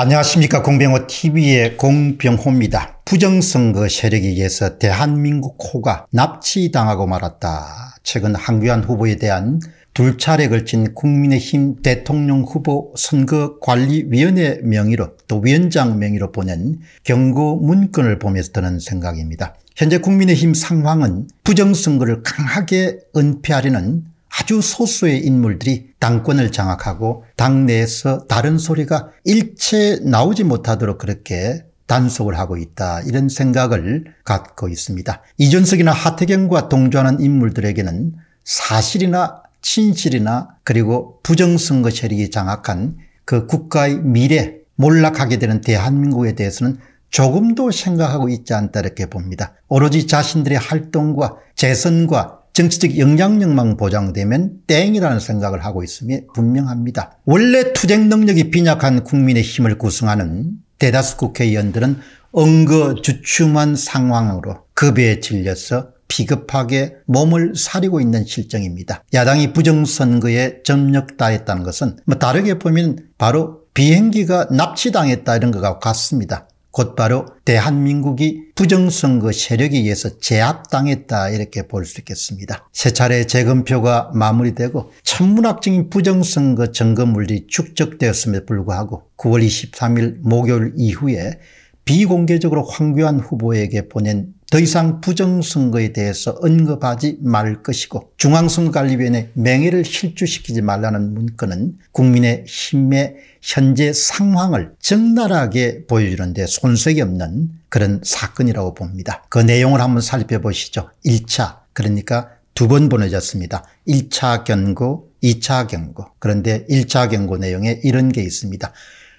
안녕하십니까 공병호 tv의 공병호입니다. 부정선거 세력에 의해서 대한민국 호가 납치당하고 말았다. 최근 한교안 후보에 대한 둘 차례 걸친 국민의힘 대통령 후보 선거관리위원회 명의로 또 위원장 명의로 보낸 경고 문건을 보면서 드는 생각입니다. 현재 국민의힘 상황은 부정선거를 강하게 은폐하려는 아주 소수의 인물들이 당권을 장악하고 당 내에서 다른 소리가 일체 나오지 못하도록 그렇게 단속을 하고 있다 이런 생각을 갖고 있습니다. 이준석이나 하태경과 동조하는 인물들에게는 사실이나 진실이나 그리고 부정선거 세력이 장악한 그 국가의 미래 몰락하게 되는 대한민국에 대해서는 조금도 생각하고 있지 않다 이렇게 봅니다. 오로지 자신들의 활동과 재선과 정치적 영향력만 보장되면 땡이라는 생각을 하고 있음이 분명합니다. 원래 투쟁 능력이 빈약한 국민의 힘을 구성하는 대다수 국회의원들은 엉거주춤한 상황으로 급여에 질려서 비급하게 몸을 사리고 있는 실정입니다. 야당이 부정선거에 점력당했다는 것은 뭐 다르게 보면 바로 비행기가 납치당했다 이런 것과 같습니다. 곧바로 대한민국이 부정선거 세력에 의해서 제압당했다 이렇게 볼 수 있겠습니다. 세 차례 재검표가 마무리되고 천문학적인 부정선거 점검물이 축적되었음에 도 불구하고 9월 23일 목요일 이후에 비공개적으로 황교안 후보에게 보낸 더 이상 부정선거에 대해서 언급하지 말 것이고 중앙선거관리위원회 맹의를 실추시키지 말라는 문건은 국민의 힘의 현재 상황을 적나라하게 보여주는 데 손색이 없는 그런 사건이라고 봅니다. 그 내용을 한번 살펴보시죠. 1차 그러니까 두 번 보내졌습니다. 1차 경고 2차 경고 그런데 1차 경고 내용에 이런 게 있습니다.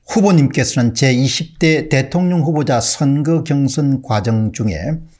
후보님께서는 제20대 대통령 후보자 선거 경선 과정 중에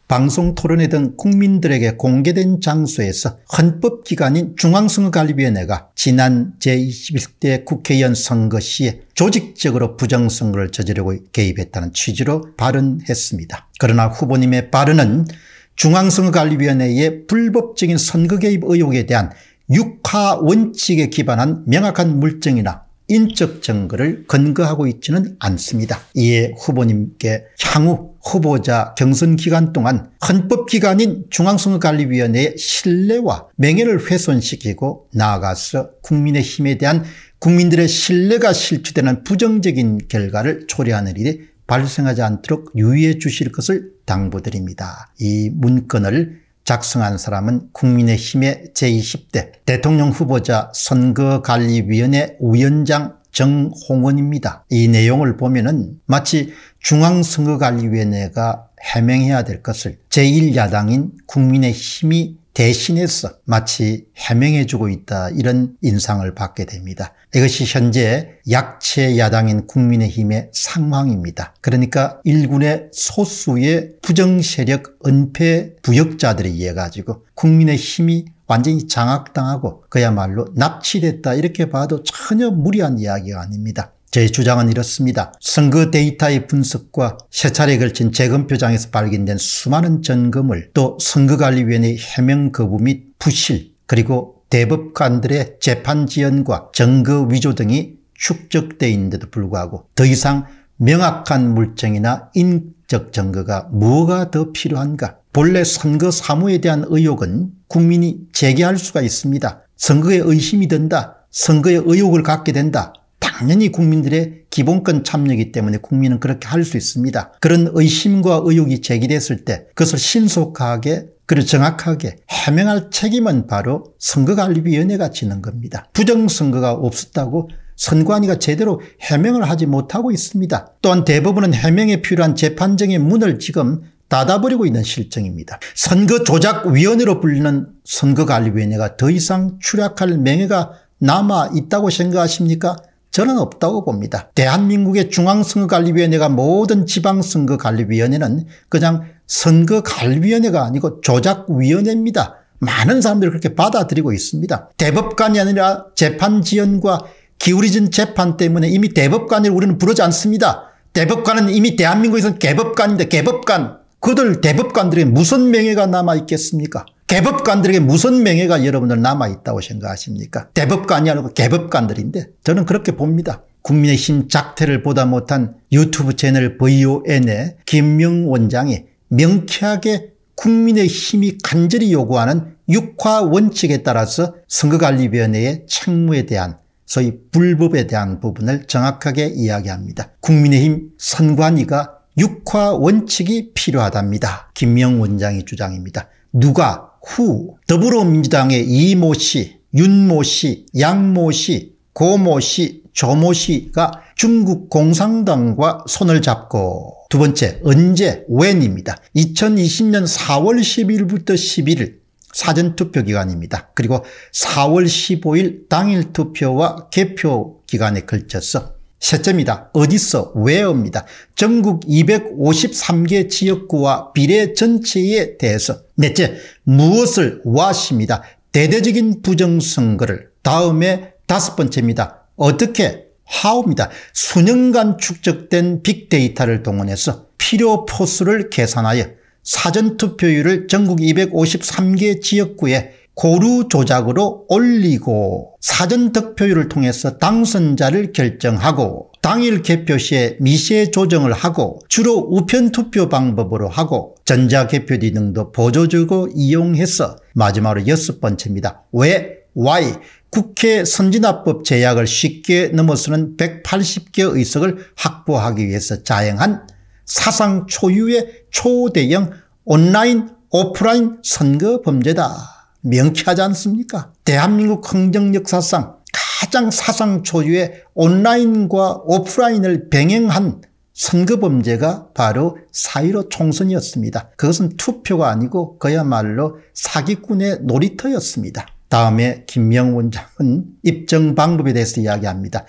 방송 토론회 등 국민들에게 공개된 장소에서 헌법기관인 중앙선거관리위원회가 지난 제21대 국회의원 선거 시에 조직적으로 부정선거를 저지르고 개입했다는 취지로 발언했습니다. 그러나 후보님의 발언은 중앙선거관리위원회의 불법적인 선거 개입 의혹에 대한 육하 원칙에 기반한 명확한 물증이나 인적 증거를 근거하고 있지는 않습니다. 이에 후보님께 향후 후보자 경선 기간 동안 헌법기관인 중앙선거관리위원회의 신뢰와 명예를 훼손시키고 나아가서 국민의힘에 대한 국민들의 신뢰가 실추되는 부정적인 결과를 초래하는 일이 발생하지 않도록 유의해 주실 것을 당부드립니다. 이 문건을 작성한 사람은 국민의힘의 제20대 대통령 후보자 선거관리위원회 위원장 정홍원입니다. 이 내용을 보면 마치 중앙선거관리위원회가 해명해야 될 것을 제1야당인 국민의힘이 대신해서 마치 해명해주고 있다 이런 인상을 받게 됩니다. 이것이 현재 약체 야당인 국민의힘의 상황입니다. 그러니까 일군의 소수의 부정세력 은폐 부역자들에 의해 가지고 국민의힘이 완전히 장악당하고 그야말로 납치됐다 이렇게 봐도 전혀 무리한 이야기가 아닙니다. 제 주장은 이렇습니다. 선거 데이터의 분석과 세 차례에 걸친 재검표장에서 발견된 수많은 점검을 또 선거관리위원회의 해명 거부 및 부실 그리고 대법관들의 재판 지연과 증거 위조 등이 축적돼 있는데도 불구하고 더 이상 명확한 물증이나 인적 증거가 뭐가 더 필요한가 본래 선거 사무에 대한 의혹은 국민이 제기할 수가 있습니다. 선거에 의심이 든다. 선거에 의혹을 갖게 된다. 당연히 국민들의 기본권 참여이기 때문에 국민은 그렇게 할 수 있습니다. 그런 의심과 의혹이 제기됐을 때 그것을 신속하게 그리고 정확하게 해명할 책임은 바로 선거관리위원회가 지는 겁니다. 부정선거가 없었다고 선관위가 제대로 해명을 하지 못하고 있습니다. 또한 대법원은 해명에 필요한 재판정의 문을 지금 닫아버리고 있는 실정입니다. 선거조작위원회로 불리는 선거관리위원회가 더 이상 추락할 명예가 남아 있다고 생각하십니까? 저는 없다고 봅니다. 대한민국의 중앙선거관리위원회가 모든 지방선거관리위원회는 그냥 선거관리위원회가 아니고 조작위원회입니다. 많은 사람들이 그렇게 받아들이고 있습니다. 대법관이 아니라 재판지연과 기울이진 재판 때문에 이미 대법관을 우리는 부르지 않습니다. 대법관은 이미 대한민국에서는 개법관인데 개법관 그들 대법관들이 무슨 명예가 남아있겠습니까 대법관들에게 무슨 명예가 여러분들 남아있다고 생각하십니까? 대법관이 아니고 개법관들인데 저는 그렇게 봅니다. 국민의힘 작태를 보다 못한 유튜브 채널 VON의 김명 원장이 명쾌하게 국민의힘이 간절히 요구하는 육화 원칙에 따라서 선거관리위원회의 책무에 대한 소위 불법에 대한 부분을 정확하게 이야기합니다. 국민의힘 선관위가 육화 원칙이 필요하답니다. 김명 원장의 주장입니다. 누가 후 더불어민주당의 이모 씨, 윤모 씨, 양모 씨, 고모 씨, 조모 씨가 중국 공산당과 손을 잡고 두 번째 언제 웬입니다. 2020년 4월 10일부터 11일 사전투표 기간입니다. 그리고 4월 15일 당일 투표와 개표 기간에 걸쳐서 셋째입니다 어디서? 왜 h 입니다 전국 253개 지역구와 비례 전체에 대해서. 넷째, 무엇을 와십니다 대대적인 부정선거를. 다음에 다섯 번째입니다. 어떻게? 하옵니다 수년간 축적된 빅데이터를 동원해서 필요 포수를 계산하여 사전투표율을 전국 253개 지역구에 고루 조작으로 올리고 사전 득표율을 통해서 당선자를 결정하고 당일 개표 시에 미세 조정을 하고 주로 우편 투표 방법으로 하고 전자개표기능도 보조적으로 이용해서 마지막으로 여섯 번째입니다. 왜? Y. 국회 선진화법 제약을 쉽게 넘어서는 180개 의석을 확보하기 위해서 자행한 사상 초유의 초대형 온라인 오프라인 선거 범죄다. 명쾌하지 않습니까? 대한민국 흥정 역사상 가장 사상 초유의 온라인과 오프라인을 병행한 선거범죄가 바로 사1로 총선이었습니다. 그것은 투표가 아니고 그야말로 사기꾼의 놀이터였습니다. 다음에 김명 원장은 입증 방법에 대해서 이야기합니다.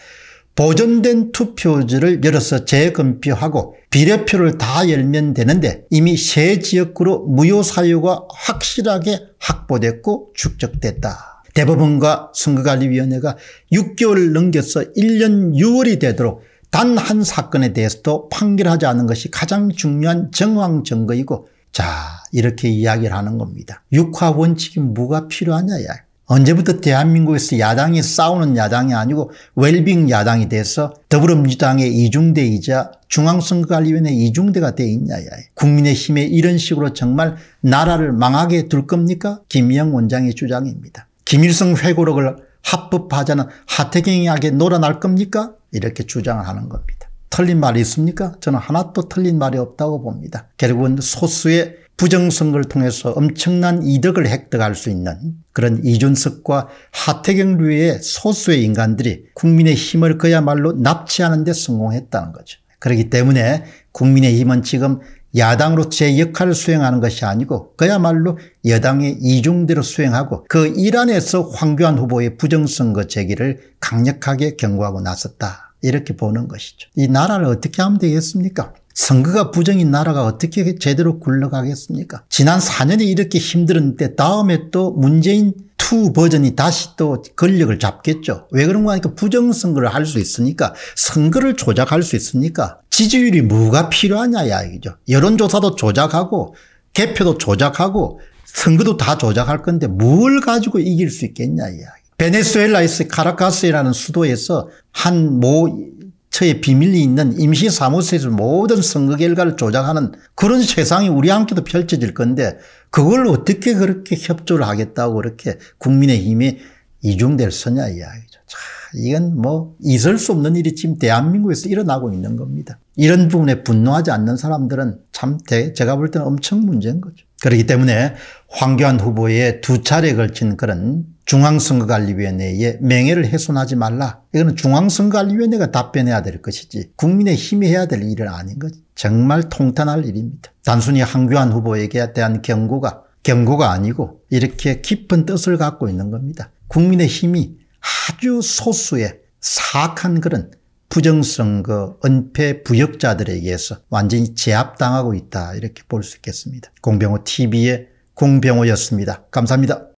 보존된 투표지를 열어서 재검표하고 비례표를 다 열면 되는데 이미 세 지역구로 무효 사유가 확실하게 확보됐고 축적됐다. 대법원과 선거관리위원회가 6개월을 넘겨서 1년 6월이 되도록 단 한 사건에 대해서도 판결하지 않은 것이 가장 중요한 정황 증거이고 자 이렇게 이야기를 하는 겁니다. 육화 원칙이 뭐가 필요하냐 야. 언제부터 대한민국에서 야당이 싸우는 야당이 아니고 웰빙 야당이 돼서 더불어민주당의 이중대이자 중앙선거관리위원회 이중대가 돼 있냐야. 국민의힘에 이런 식으로 정말 나라를 망하게 둘 겁니까? 김영 원장의 주장입니다. 김일성 회고록을 합법화자는 하 하태경이하게 놀아날 겁니까? 이렇게 주장을 하는 겁니다. 틀린 말이 있습니까? 저는 하나도 틀린 말이 없다고 봅니다. 결국은 소수의 부정선거를 통해서 엄청난 이득을 획득할 수 있는 그런 이준석과 하태경류의 소수의 인간들이 국민의 힘을 그야말로 납치하는 데 성공했다는 거죠. 그렇기 때문에 국민의힘은 지금 야당으로 제 역할을 수행하는 것이 아니고 그야말로 여당의 이중대로 수행하고 그 일안에서 황교안 후보의 부정선거 제기를 강력하게 경고하고 나섰다. 이렇게 보는 것이죠. 이 나라를 어떻게 하면 되겠습니까? 선거가 부정인 나라가 어떻게 제대로 굴러가겠습니까? 지난 4년이 이렇게 힘들었는데 다음에 또 문재인 2 버전이 다시 또 권력을 잡겠죠. 왜 그런 거 하니까 부정선거를 할 수 있으니까 선거를 조작할 수 있으니까 지지율이 뭐가 필요하냐 이야기죠. 여론조사도 조작하고 개표도 조작하고 선거도 다 조작할 건데 뭘 가지고 이길 수 있겠냐 이야기. 베네수엘라에서 카라카스라는 수도에서 한모 처의 비밀이 있는 임시사무소에서 모든 선거 결과를 조작하는 그런 세상이 우리 함께도 펼쳐질 건데 그걸 어떻게 그렇게 협조를 하겠다고 그렇게 국민의힘이 이중될 서냐 이야기죠. 참. 이건 뭐 있을 수 없는 일이 지금 대한민국에서 일어나고 있는 겁니다. 이런 부분에 분노하지 않는 사람들은 참 대, 제가 볼 때는 엄청 문제인 거죠. 그렇기 때문에 황교안 후보의 두 차례에 걸친 그런 중앙선거관리위원회의 명예를 훼손하지 말라. 이거는 중앙선거관리위원회가 답변해야 될 것이지 국민의 힘이 해야 될 일은 아닌 거지. 정말 통탄할 일입니다. 단순히 황교안 후보에게 대한 경고가 경고가 아니고 이렇게 깊은 뜻을 갖고 있는 겁니다. 국민의 힘이 아주 소수의 사악한 그런 부정선거 은폐 부역자들에 의해서 완전히 제압당하고 있다 이렇게 볼 수 있겠습니다. 공병호 TV의 공병호였습니다. 감사합니다.